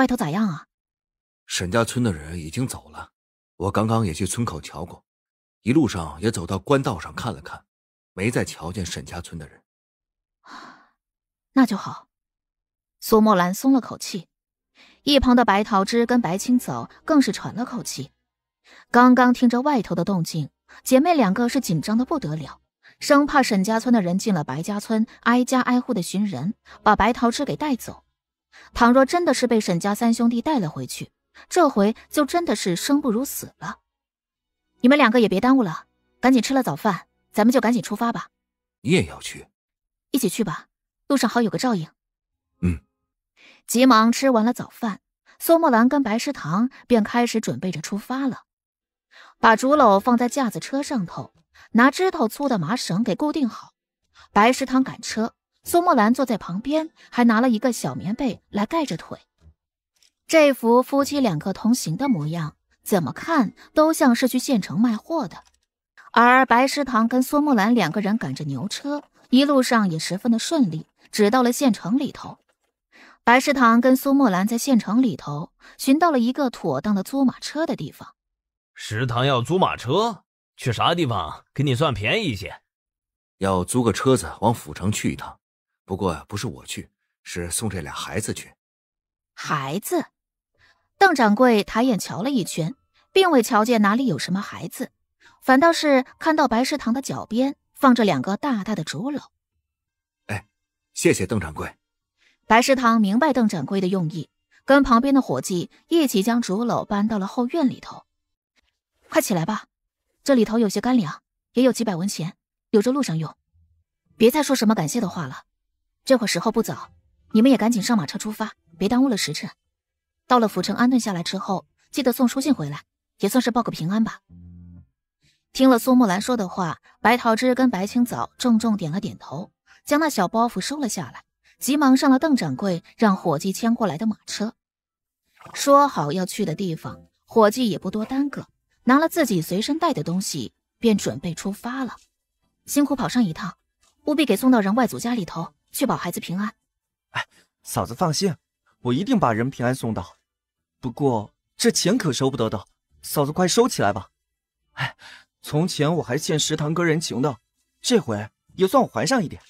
外头咋样啊？沈家村的人已经走了，我刚刚也去村口瞧过，一路上也走到官道上看了看，没再瞧见沈家村的人。那就好。苏墨兰松了口气，一旁的白桃枝跟白青走更是喘了口气。刚刚听着外头的动静，姐妹两个是紧张的不得了，生怕沈家村的人进了白家村，挨家挨户的寻人，把白桃枝给带走。倘若真的是被沈家三兄弟带了回去，这回就真的是生不如死了。你们两个也别耽误了，赶紧吃了早饭，咱们就赶紧出发吧。你也要去？一起去吧，路上好有个照应。嗯。急忙吃完了早饭，苏木兰跟白石堂便开始准备着出发了，把竹篓放在架子车上头，拿枝头粗的麻绳给固定好。白石堂赶车。苏木兰坐在旁边，还拿了一个小棉被来盖着腿。这幅夫妻两个同行的模样，怎么看都像是去县城卖货的。而白石堂跟苏木兰两个人赶着牛车，一路上也十分的顺利。只到了县城里头，白石堂跟苏木兰在县城里头寻到了一个妥当的租马车的地方。食堂要租马车去啥地方？给你算便宜一些。要租个车子往府城去一趟。不过不是我去，是送这俩孩子去。孩子，邓掌柜抬眼瞧了一圈，并未瞧见哪里有什么孩子，反倒是看到白石堂的脚边放着两个大大的竹篓。哎，谢谢邓掌柜。白石堂明白邓掌柜的用意，跟旁边的伙计一起将竹篓搬到了后院里头。快起来吧，这里头有些干粮，也有几百文钱，留着路上用。别再说什么感谢的话了。这会时候不早，你们也赶紧上马车出发，别耽误了时辰。到了府城安顿下来之后，记得送书信回来，也算是报个平安吧。听了苏木兰说的话，白桃枝跟白青枣重重点了点头，将那小包袱收了下来，急忙上了邓掌柜让伙计牵过来的马车。说好要去的地方，伙计也不多耽搁，拿了自己随身带的东西，便准备出发了。辛苦跑上一趟，务必给送到人外祖家里头。确保孩子平安。哎，嫂子放心，我一定把人平安送到。不过这钱可收不得的，嫂子快收起来吧。哎，从前我还欠食堂哥人情的，这回也算我还上一点。